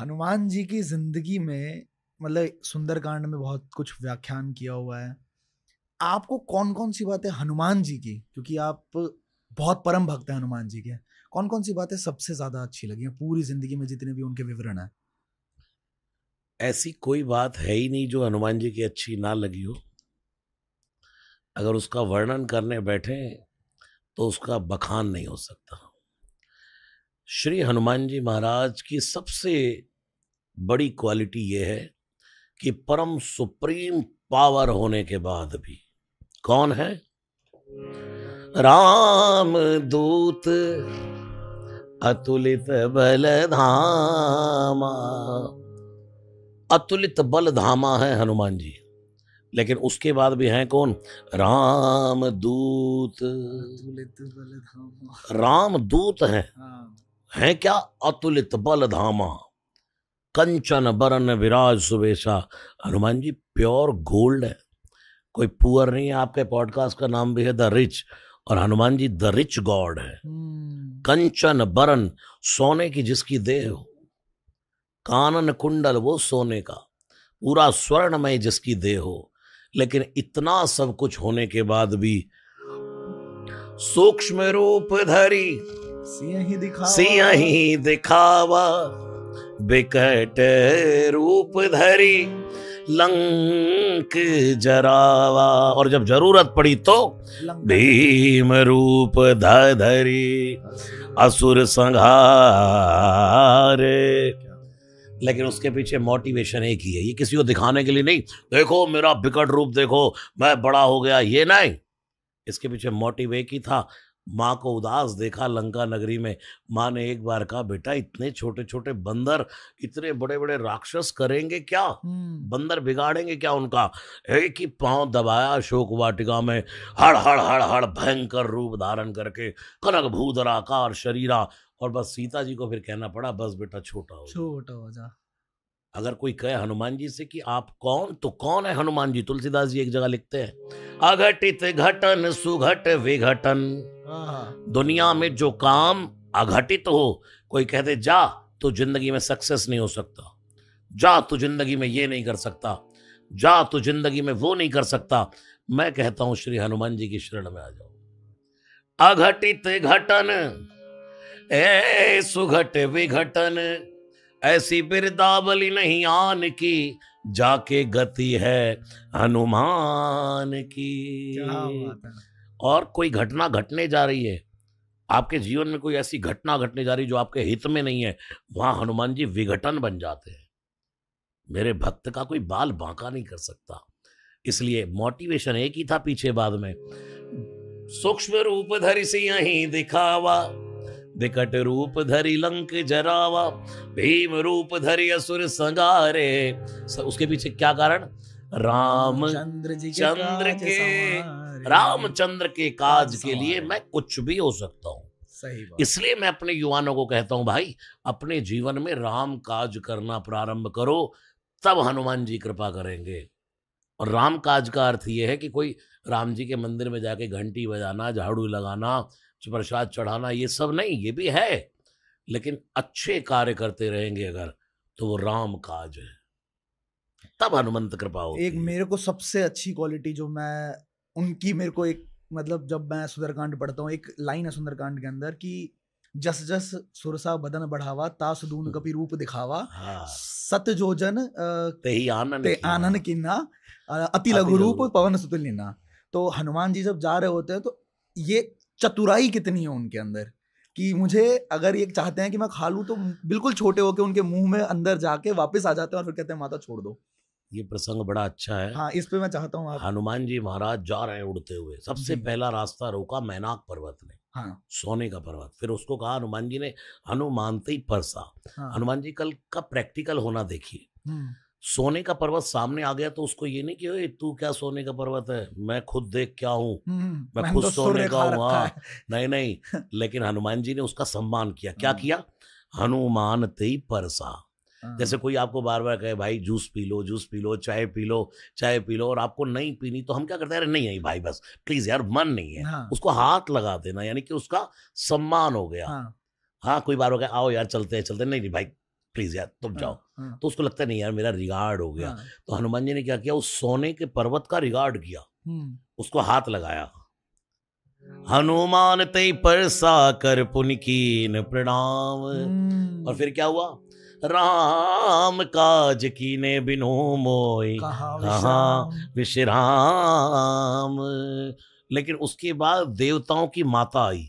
हनुमान जी की जिंदगी में मतलब सुंदरकांड में बहुत कुछ व्याख्यान किया हुआ है आपको कौन कौन सी बातें हनुमान जी की क्योंकि आप बहुत परम भक्त हैं हनुमान जी के कौन कौन सी बातें सबसे ज्यादा अच्छी लगी हैं पूरी जिंदगी में जितने भी उनके विवरण हैं ऐसी कोई बात है ही नहीं जो हनुमान जी की अच्छी ना लगी हो अगर उसका वर्णन करने बैठे तो उसका बखान नहीं हो सकता श्री हनुमान जी महाराज की सबसे बड़ी क्वालिटी ये है कि परम सुप्रीम पावर होने के बाद भी कौन है राम दूत अतुलित बल धामा अतुलित बल धामा है हनुमान जी लेकिन उसके बाद भी हैं कौन राम दूत राम दूत है हाँ। हैं क्या अतुलित बल धामा कंचन बरन विराज सुबेशा हनुमान जी प्योर गोल्ड है कोई पुअर नहीं है आपके पॉडकास्ट का नाम भी है द रिच और Hanuman ji the rich god है हम्म। कंचन बरन सोने की जिसकी देह हो कानन कुंडल वो सोने का पूरा स्वर्णमय जिसकी देह हो लेकिन इतना सब कुछ होने के बाद भी सूक्ष्म रूप धरी सिया ही दिखावा बिकट रूप धरी लंक जरावा और जब जरूरत पड़ी तो भीम रूप धरी असुर संहारे लेकिन उसके पीछे मोटिवेशन एक ही है ये किसी को दिखाने के लिए नहीं देखो मेरा बिकट रूप देखो मैं बड़ा हो गया ये नहीं इसके पीछे मोटिव एक ही था माँ को उदास देखा लंका नगरी में माँ ने एक बार कहा बेटा इतने छोटे छोटे बंदर इतने बड़े बड़े राक्षस करेंगे क्या हम्म। बंदर बिगाड़ेंगे क्या उनका एक ही पांव दबाया अशोक वाटिका में हड़ हड़ हड़ हड़ भयंकर रूप धारण करके कनक भूधर आकार शरीरा और बस सीता जी को फिर कहना पड़ा बस बेटा छोटा हो छोटा हो जा अगर कोई कहे हनुमान जी से कि आप कौन तो कौन है हनुमान जी तुलसीदास जी एक जगह लिखते हैं अघटित घटन सुघट विघटन हाँ। दुनिया में जो काम अघटित तो हो कोई कहते जा तू जिंदगी में सक्सेस नहीं हो सकता जा तू जिंदगी में ये नहीं कर सकता जा तू जिंदगी में वो नहीं कर सकता मैं कहता हूं श्री हनुमान जी की शरण में आ जाओ अघटित घटन ए सुघट विघटन ऐसी बिरदावली नहीं आन की जाके गति है हनुमान की और कोई घटना घटने जा रही है आपके जीवन में कोई ऐसी घटना घटने जा रही जो आपके हित में नहीं है वहां हनुमान जी विघटन बन जाते हैं मेरे भक्त का कोई बाल बांका नहीं कर सकता इसलिए मोटिवेशन एक ही था पीछे बाद में सूक्ष्म रूप धरी से यही दिखावा विकट रूप धरी लंक जरावा भीम रूप धरी असुर संगारे उसके पीछे क्या कारण राम चंद्र जी के चंद्र के रामचंद्र के काज के लिए मैं कुछ भी हो सकता हूँ इसलिए मैं अपने युवाओं को कहता हूँ भाई अपने जीवन में राम काज करना प्रारंभ करो तब हनुमान जी कृपा करेंगे और राम काज का अर्थ ये है कि कोई राम जी के मंदिर में जाके घंटी बजाना झाड़ू लगाना प्रसाद चढ़ाना ये सब नहीं ये भी है लेकिन अच्छे कार्य करते रहेंगे अगर तो वो राम काज है तब हनुमंत कृपा एक मेरे को सबसे अच्छी क्वालिटी जो मैं उनकी मेरे को एक मतलब जब मैं सुंदरकांड पढ़ता हूँ एक लाइन है सुंदरकांड के अंदर कि जस जस सुरसा बदन बढ़ावा तास दून कपी रूप दिखावा हाँ। सत जो जन आनंद किन्ना अति लघु रूप पवन सुतुलना तो हनुमान जी जब जा रहे होते हैं तो ये चतुराई कितनी है उनके अंदर कि मुझे अगर ये चाहते हैं कि मैं खा लूँ तो बिल्कुल छोटे होके उनके मुंह में अंदर जाके वापस आ जाते हैं और फिर कहते हैं माता छोड़ दो ये प्रसंग बड़ा अच्छा है हाँ इस पे मैं चाहता हूँ हनुमान जी महाराज जा रहे हैं उड़ते हुए सबसे पहला रास्ता रोका मैनाक पर्वत ने हाँ। सोने का पर्वत फिर उसको कहा हनुमान जी ने हनुमान ही परसा हाँ। हनुमान जी कल का प्रैक्टिकल होना देखिए हम्म। सोने का पर्वत सामने आ गया तो उसको ये नहीं कि तू क्या सोने का पर्वत है मैं खुद देख क्या हूँ हम्म, हम्म, मैं खुद तो सोने का हूँ हाँ नहीं नहीं लेकिन हनुमान जी ने उसका सम्मान किया क्या हाँ। किया हनुमान ते परसा हाँ। जैसे कोई आपको बार बार कहे भाई जूस पी लो जूस पी लो चाय पी लो चाय पी लो और आपको नहीं पीनी तो हम क्या करते हैं अरे नहीं आई भाई बस प्लीज यार मन नहीं है हाँ। उसको हाथ लगा देना यानी कि उसका सम्मान हो गया हाँ, हाँ कोई बार बार आओ यार चलते हैं चलते हैं नहीं नहीं भाई प्लीज यार तुम हाँ, जाओ हाँ। तो उसको लगता है नहीं यार मेरा रिगार्ड हो गया तो हनुमान जी ने क्या किया उस सोने के पर्वत का रिगार्ड किया उसको हाथ लगाया हनुमान ते परसा कर पुनकीन प्रणाम और फिर क्या हुआ राम काज कीने बिनो मोय कहा हाँ, हाँ, विश्राम लेकिन उसके बाद देवताओं की माता आई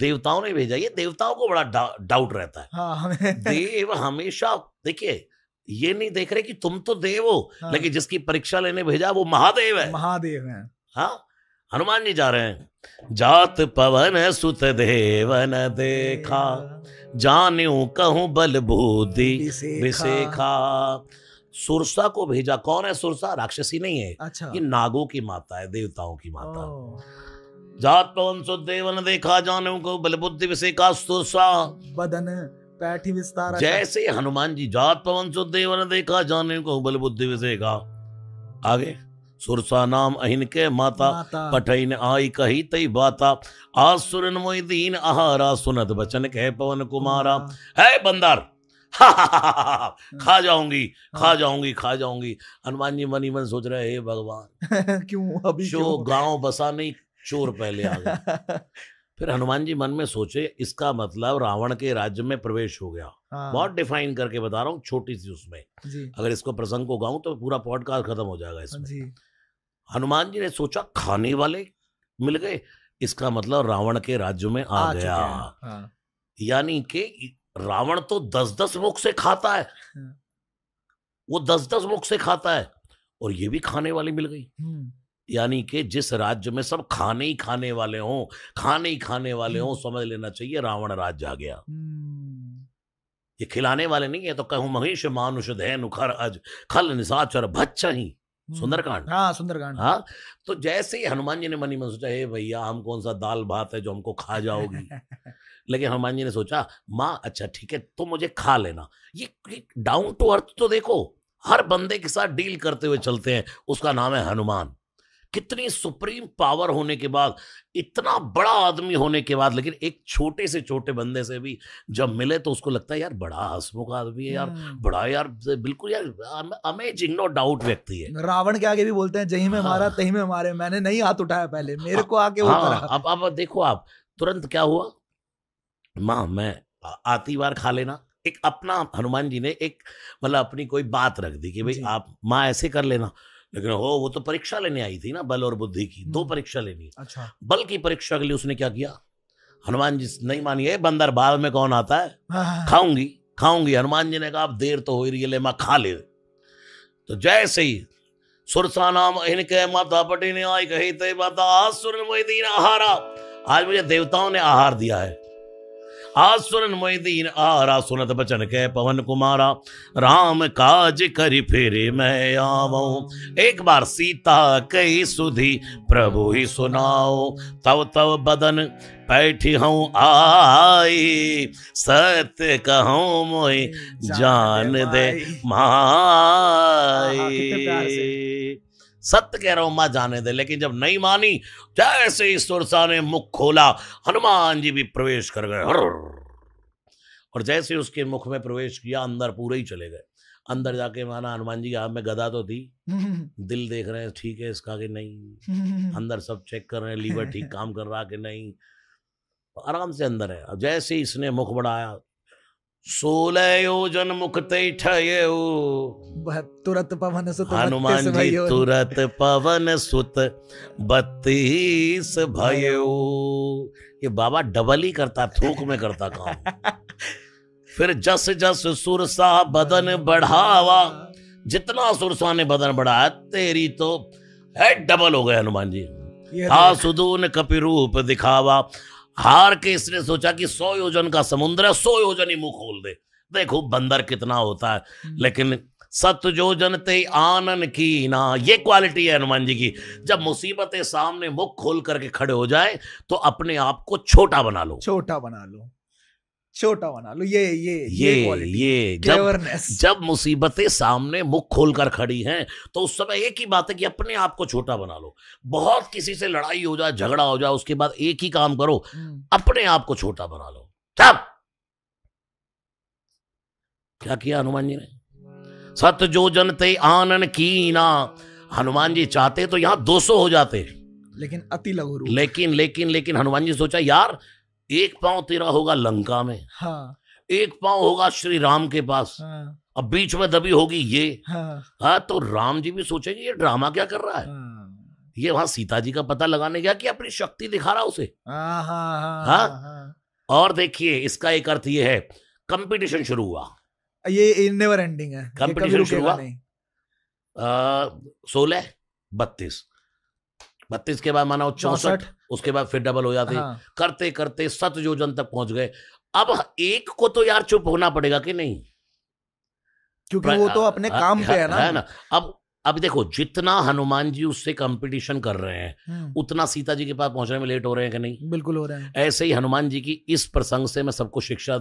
देवताओं ने भेजा ये देवताओं को बड़ा डाउट रहता है हाँ, देव हमेशा देखिए ये नहीं देख रहे कि तुम तो देव हो हाँ, लेकिन जिसकी परीक्षा लेने भेजा वो महादेव है महादेव है हाँ हनुमान जी जा रहे हैं जात पवन सुत देवन देखा जानू कहूं बल बुद्धि विशेखा सुरसा को भेजा कौन है सुरसा राक्षसी नहीं है अच्छा। ये नागो की माता है देवताओं की माता जात पवन सुत देवन देखा जानू को बल बुद्धि विशेखा सुरसा बदन पैठी विस्तार जैसे हनुमान जी जात पवन सुत देवन देखा जानू को बल बुद्धि विशेखा आगे सुरसा नाम अहिन के माता, माता। पठैन आई कही तई बाता आज सुरन दीन आहारा सुनत बचन कह पवन कुमारा है बंदर हाँ। खा जाऊंगी खा हाँ। जाऊंगी खा जाऊंगी हनुमान जी मनी मन सोच रहे हे भगवान क्यों अभी जो गांव बसा नहीं चोर पहले आ गया फिर हनुमान जी मन में सोचे इसका मतलब रावण के राज्य में प्रवेश हो गया हाँ। बहुत डिफाइन करके बता रहा हूँ छोटी सी उसमें अगर इसको प्रसंग को गाऊं तो पूरा पॉडकास्ट खत्म हो जाएगा इसमें हनुमान जी ने सोचा खाने वाले मिल गए इसका मतलब रावण के राज्य में आ, आ गया हाँ। यानी कि रावण तो दस दस मुख से खाता है हाँ। वो दस दस मुख से खाता है और ये भी खाने वाली मिल गई हम्म। यानी कि जिस राज्य में सब खाने ही खाने वाले हों खाने ही खाने वाले हों हम्म। समझ लेना चाहिए रावण राज्य आ गया हम्म। ये खिलाने वाले नहीं है तो कहूं महेश मानुष धैन खर अज खल निशाचर भच्छ ही हम्म। सुंदरकांड हाँ सुंदरकांड हाँ तो जैसे ही हनुमान जी ने मनी मन सोचा हे भैया हम कौन सा दाल भात है जो हमको खा जाओगी लेकिन हनुमान जी ने सोचा माँ अच्छा ठीक है तो मुझे खा लेना ये डाउन टू अर्थ तो देखो हर बंदे के साथ डील करते हुए चलते हैं उसका नाम है हनुमान कितनी सुप्रीम पावर होने के बाद इतना बड़ा आदमी होने के बाद लेकिन एक छोटे से छोटे बंदे से भी जब मिले तो उसको लगता है यार बड़ा हसमुख आदमी है यार हम्म। बड़ा यार बिल्कुल यार अमेजिंग नो डाउट व्यक्ति है रावण के आगे भी बोलते हैं जही में हाँ। मारा तही में मारे मैंने नहीं हाथ उठाया पहले मेरे को आके वो हाँ, अब अब देखो आप तुरंत क्या हुआ माँ मैं आती बार खा लेना एक अपना हनुमान जी ने एक मतलब अपनी कोई बात रख दी कि भाई आप माँ ऐसे कर लेना लेकिन हो वो तो परीक्षा लेने आई थी ना बल और बुद्धि की दो हम्म। परीक्षा लेनी अच्छा बल की परीक्षा के लिए उसने क्या किया हनुमान जी नहीं मानिए बंदर बाल में कौन आता है हाँ, हाँ, हाँ। खाऊंगी खाऊंगी हनुमान जी ने कहा आप देर तो हो रही है ले मैं खा ले तो जैसे ही सुरसा नाम इनके माता पटी ने आई कही ते माता आज सुर आहारा आज मुझे देवताओं ने आहार दिया है आसुरन मोहदीन आरा सुनत बचन के पवन कुमारा राम काज करी फेरे मैं आवऊ एक बार सीता कही सुधी प्रभु ही सुनाओ तव तव बदन बैठी हूँ आई सत्य कहो मोई जान दे माई हाँ, सत्य कह रहा हूं मां जाने दे लेकिन जब नहीं मानी जैसे ही सुरसा ने मुख खोला हनुमान जी भी प्रवेश कर गए और जैसे उसके मुख में प्रवेश किया अंदर पूरे ही चले गए अंदर जाके माना हनुमान जी के हाथ में गदा तो थी दिल देख रहे हैं ठीक है इसका कि नहीं अंदर सब चेक कर रहे हैं लीवर ठीक काम कर रहा कि नहीं आराम से अंदर है अब जैसे ही इसने मुख बढ़ाया सोलह योजन मुखते ठये तुरत पवन सुत हनुमान जी तुरत पवन सुत बत्तीस भयो ये बाबा डबल ही करता थूक में करता काम फिर जस जस सुरसा बदन बढ़ावा जितना सुरसा ने बदन बढ़ाया तेरी तो है डबल हो गए हनुमान जी था तो- सुदून कपिरूप दिखावा हार के इसने सोचा कि सौ योजन का समुद्र है सौ योजन ही मुंह खोल दे देखो बंदर कितना होता है हम्म। लेकिन सत्य जो जनते आनन की ना ये क्वालिटी है हनुमान जी की जब मुसीबतें सामने मुख खोल करके खड़े हो जाए तो अपने आप को छोटा बना लो छोटा बना लो छोटा बना लो ये ये ये ये, ये जब, जब मुसीबतें सामने मुख खोल कर खड़ी हैं तो उस समय एक ही बात है कि अपने आप को छोटा बना लो बहुत किसी से लड़ाई हो जाए झगड़ा हो जाए उसके बाद एक ही काम करो हम्म। अपने आप को छोटा बना लो तब क्या किया हनुमान जी ने सत जो जनते आनन की ना हनुमान जी चाहते तो यहां 200 हो जाते लेकिन अति लघु लेकिन लेकिन लेकिन हनुमान जी सोचा यार एक पांव तेरा होगा लंका में हाँ। एक पांव होगा श्री राम के पास हाँ। अब बीच में दबी होगी ये हाँ।, हाँ तो राम जी भी सोचेंगे ये ड्रामा क्या कर रहा है हाँ। ये वहां सीता जी का पता लगाने गया कि अपनी शक्ति दिखा रहा उसे हाँ, हाँ, हाँ, हाँ।, हाँ? हाँ। और देखिए इसका एक अर्थ ये है कंपटीशन शुरू हुआ ये नेवर एंडिंग है कंपटीशन शुरू हुआ सोलह बत्तीस बत्तीस के बाद माना चौसठ उसके बाद फिर डबल हो जाते हाँ। करते करते सत योजन तक पहुंच गए अब एक को तो यार चुप होना पड़ेगा कि नहीं क्योंकि वो तो अपने आ, हाँ, काम आ, पे हाँ, है ना है ना अब अब देखो जितना हनुमान जी उससे कंपटीशन कर रहे हैं हम्म। उतना सीता जी के पास पहुंचने में लेट हो रहे हैं कि नहीं बिल्कुल हो रहे हैं ऐसे ही हनुमान जी की इस प्रसंग से मैं सबको शिक्षा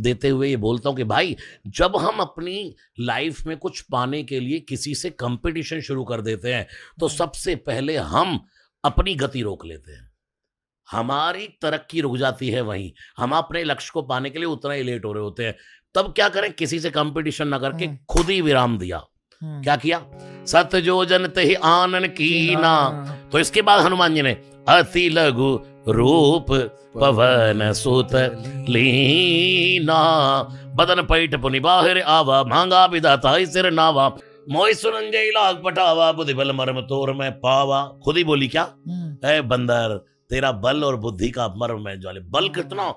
देते हुए ये बोलता हूँ कि भाई जब हम अपनी लाइफ में कुछ पाने के लिए किसी से कंपटीशन शुरू कर देते हैं तो हम्म। सबसे पहले हम अपनी गति रोक लेते हैं हमारी तरक्की रुक जाती है वहीं हम अपने लक्ष्य को पाने के लिए उतना ही लेट हो रहे होते हैं तब क्या करें किसी से कंपटीशन ना करके हम्म। खुद ही विराम दिया हम्म। क्या किया जनते ते आनन ना तो इसके बाद हनुमान जी ने अति लघु रूप पवन सुत लीना बदन पैठ पुनि बाहर आवा मांगा विदाता सिर नावा लाग पटावा बुद्धि बल मर्म तोर में पावा खुद ही बोली क्या बंदर तेरा बल और बुद्धि का मर्म ज्वाले बल कितना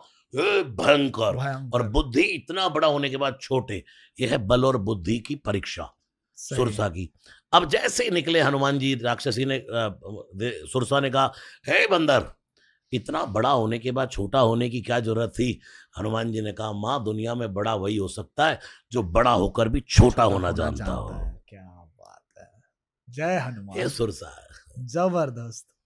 भयंकर और बुद्धि इतना बड़ा होने के बाद छोटे यह है बल और बुद्धि की परीक्षा सुरसा की अब जैसे ही निकले हनुमान जी राक्षसी ने सुरसा ने कहा हे बंदर इतना बड़ा होने के बाद छोटा होने की क्या जरूरत थी हनुमान जी ने कहा माँ दुनिया में बड़ा वही हो सकता है जो बड़ा होकर भी छोटा होना जानता, जानता हो क्या बात है जय हनुमान जय सुरसा जबरदस्त